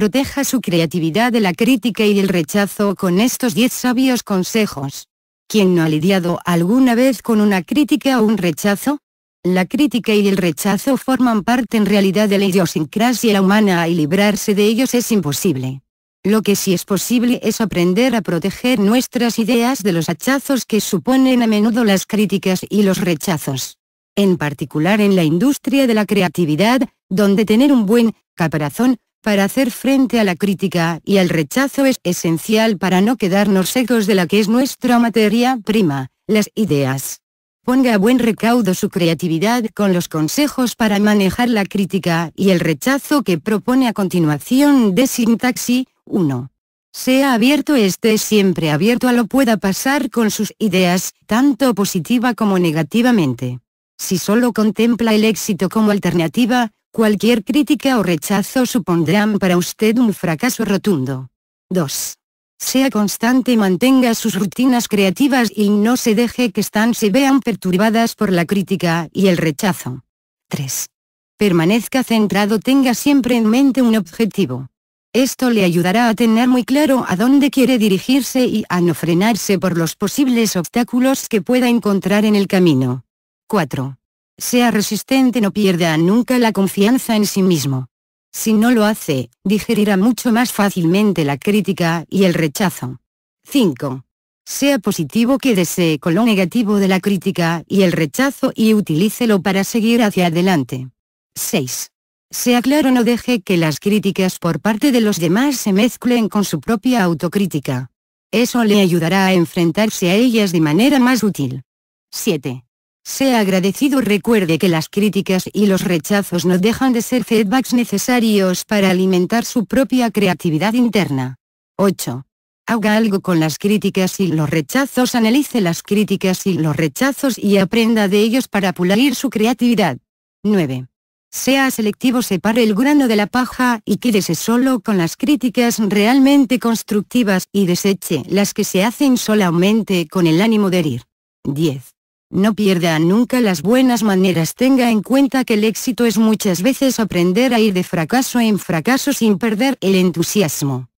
proteja su creatividad de la crítica y el rechazo con estos 10 sabios consejos. ¿Quién no ha lidiado alguna vez con una crítica o un rechazo? La crítica y el rechazo forman parte en realidad de la idiosincrasia humana y librarse de ellos es imposible. Lo que sí es posible es aprender a proteger nuestras ideas de los hachazos que suponen a menudo las críticas y los rechazos. En particular en la industria de la creatividad, donde tener un buen caparazón para hacer frente a la crítica y al rechazo es esencial para no quedarnos secos de la que es nuestra materia prima, las ideas. Ponga a buen recaudo su creatividad con los consejos para manejar la crítica y el rechazo que propone a continuación de Sintaxi 1. Sea abierto esté siempre abierto a lo pueda pasar con sus ideas, tanto positiva como negativamente. Si solo contempla el éxito como alternativa, Cualquier crítica o rechazo supondrán para usted un fracaso rotundo. 2. Sea constante y mantenga sus rutinas creativas y no se deje que están se vean perturbadas por la crítica y el rechazo. 3. Permanezca centrado, tenga siempre en mente un objetivo. Esto le ayudará a tener muy claro a dónde quiere dirigirse y a no frenarse por los posibles obstáculos que pueda encontrar en el camino. 4. Sea resistente, no pierda nunca la confianza en sí mismo. Si no lo hace, digerirá mucho más fácilmente la crítica y el rechazo. 5. Sea positivo, desee con lo negativo de la crítica y el rechazo y utilícelo para seguir hacia adelante. 6. Sea claro, no deje que las críticas por parte de los demás se mezclen con su propia autocrítica. Eso le ayudará a enfrentarse a ellas de manera más útil. 7. Sea agradecido recuerde que las críticas y los rechazos no dejan de ser feedbacks necesarios para alimentar su propia creatividad interna. 8. Haga algo con las críticas y los rechazos analice las críticas y los rechazos y aprenda de ellos para pulir su creatividad. 9. Sea selectivo separe el grano de la paja y quédese solo con las críticas realmente constructivas y deseche las que se hacen solamente con el ánimo de herir. 10. No pierda nunca las buenas maneras tenga en cuenta que el éxito es muchas veces aprender a ir de fracaso en fracaso sin perder el entusiasmo.